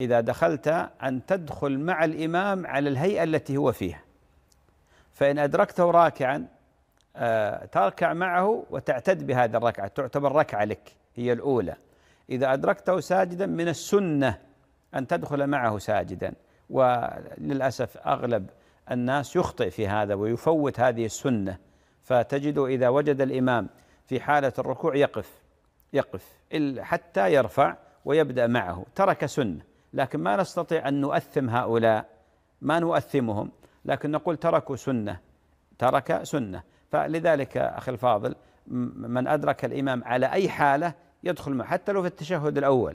إذا دخلت أن تدخل مع الإمام على الهيئة التي هو فيها فإن أدركته راكعا آه، تركع معه وتعتد بهذه الركعة تعتبر ركعة لك هي الأولى إذا أدركته ساجدا من السنة أن تدخل معه ساجدا وللأسف أغلب الناس يخطئ في هذا ويفوت هذه السنة فتجده إذا وجد الإمام في حالة الركوع يقف يقف حتى يرفع ويبدأ معه ترك سنه لكن ما نستطيع أن نؤثم هؤلاء ما نؤثمهم لكن نقول تركوا سنة ترك سنة فلذلك أخي الفاضل من أدرك الإمام على أي حالة يدخل معه حتى لو في التشهد الأول